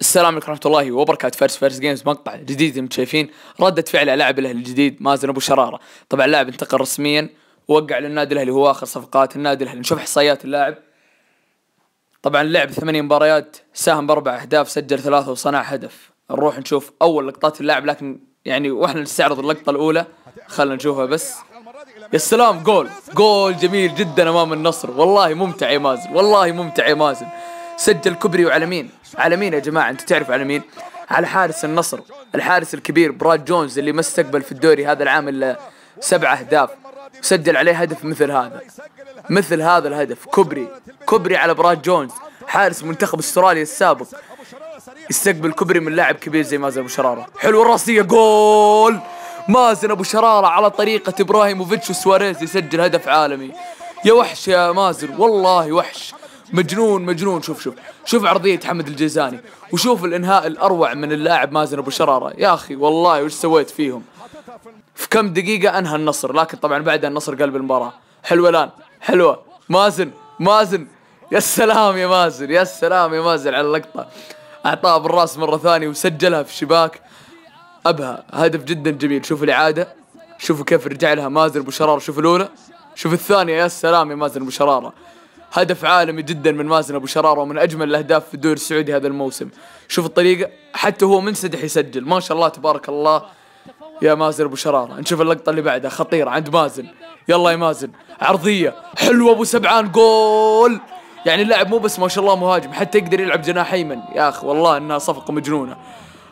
السلام عليكم ورحمة الله وبركاته فارس فارس جيمز مقطع جديد انتم شايفين ردة فعل لاعب الاهلي الجديد مازن ابو شرارة طبعا اللاعب انتقل رسميا ووقع للنادي الاهلي هو اخر صفقات النادي الاهلي نشوف احصائيات اللاعب طبعا لعب ثمانية مباريات ساهم باربع اهداف سجل ثلاثة وصنع هدف نروح نشوف اول لقطات اللاعب لكن يعني واحنا نستعرض اللقطة الاولى خلنا نشوفها بس يا سلام جول جول جميل جدا امام النصر والله ممتع يا مازن والله ممتع يا مازن سجل كوبري وعلى مين على مين يا جماعه انتم تعرفوا على مين على حارس النصر الحارس الكبير براد جونز اللي ما استقبل في الدوري هذا العام الا سبع اهداف سجل عليه هدف مثل هذا مثل هذا الهدف كوبري كوبري على براد جونز حارس منتخب استراليا السابق يستقبل كوبري من لاعب كبير زي مازن ابو شراره حلو الراسيه جول مازن ابو شراره على طريقه ابراهيموفيتش وسواريز يسجل هدف عالمي يا وحش يا مازن والله وحش مجنون مجنون شوف شوف شوف عرضية حمد الجيزاني وشوف الإنهاء الأروع من اللاعب مازن أبو شرارة يا أخي والله وش سويت فيهم في كم دقيقة أنهى النصر لكن طبعا بعدها النصر قلب المباراة حلوة الآن حلوة مازن مازن يا سلام يا مازن يا سلام يا مازن على اللقطة أعطاها بالراس مرة ثانية وسجلها في الشباك أبها هدف جدا جميل شوف الإعادة شوفوا كيف رجع لها مازن أبو شرارة شوف الأولى شوف الثانية يا سلام يا مازن أبو شرارة هدف عالمي جدا من مازن ابو شراره ومن اجمل الاهداف في الدوري السعودي هذا الموسم شوف الطريقه حتى هو منسدح يسجل ما شاء الله تبارك الله يا مازن ابو شراره نشوف اللقطه اللي بعدها خطيره عند مازن يلا يا مازن عرضيه حلوه ابو سبعان جول يعني اللاعب مو بس ما شاء الله مهاجم حتى يقدر يلعب جناح ايمن يا اخي والله انها صفقه مجنونه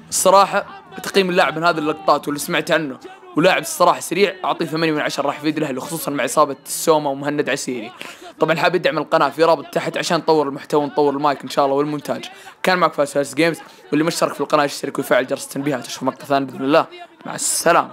الصراحه تقييم اللاعب من هذه اللقطات واللي سمعت عنه ولاعب الصراحه سريع اعطيه 8 من 10 راح يفيد الاهلي خصوصا مع اصابه السوما ومهند عسيري طبعا حاب يدعم القناه في رابط تحت عشان نطور المحتوى ونطور المايك ان شاء الله والمونتاج كان معك فاس فاس جيمز واللي ما اشترك في القناه يشترك ويفعل جرس التنبيهات اشوف مقطع ثاني باذن الله مع السلامه